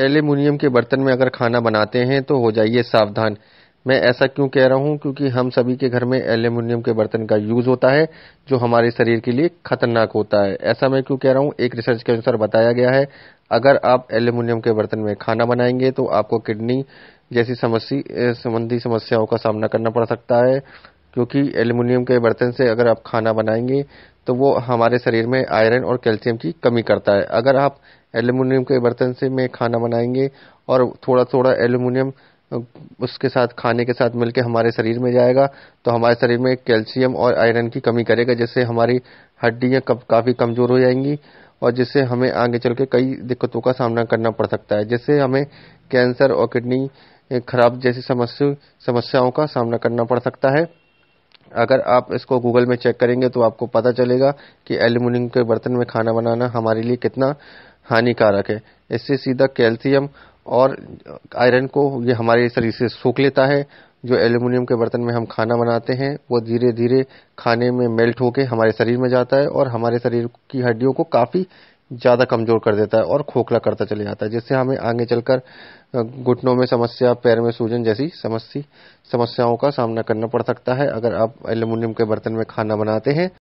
aluminium के बर्तन में अगर खाना बनाते हैं तो हो जाइए सावधान मैं ऐसा क्यों कह रहा हूँ क्योंकि हम सभी के घर में एल्यूमिनियम के बर्तन का यूज़ होता है जो हमारे शरीर के लिए खतरनाक होता है ऐसा मैं क्यों कह रहा हूँ एक रिसर्च के अनुसार बताया गया है अगर आप एल्यूमिनियम के बर्तन में खाना बनाएंगे तो आपको किडनी जैसी समस्या संबंधी समस्याओं का सामना करना पड़ सकता है क्योंकि एल्यूमिनियम के बर्तन से अगर आप खाना बनाएंगे तो वो हमारे शरीर में आयरन और कैल्शियम की कमी करता है अगर आप एल्यूमिनियम के बर्तन से में खाना बनाएंगे और थोड़ा थोड़ा एल्यूमिनियम उसके साथ खाने के साथ मिलकर हमारे शरीर में जाएगा तो हमारे शरीर में कैल्शियम और आयरन की कमी करेगा जिससे हमारी हड्डियाँ काफ़ी कमज़ोर हो जाएंगी और जिससे हमें आगे चल के कई दिक्कतों का सामना करना पड़ सकता है जिससे हमें कैंसर और किडनी खराब जैसी समस्याओं का सामना करना पड़ सकता है अगर आप इसको गूगल में चेक करेंगे तो आपको पता चलेगा कि एल्यूमिनियम के बर्तन में खाना बनाना हमारे लिए कितना हानिकारक है इससे सीधा कैल्शियम और आयरन को ये हमारे शरीर से सूख लेता है जो एल्यूमिनियम के बर्तन में हम खाना बनाते हैं वो धीरे धीरे खाने में मेल्ट होके हमारे शरीर में जाता है और हमारे शरीर की हड्डियों को काफ़ी ज़्यादा कमज़ोर कर देता है और खोखला करता चले जाता है जिससे हमें आगे चलकर घुटनों में समस्या पैर में सूजन जैसी समस्या समस्याओं का सामना करना पड़ सकता है अगर आप एल्यूमिनियम के बर्तन में खाना बनाते हैं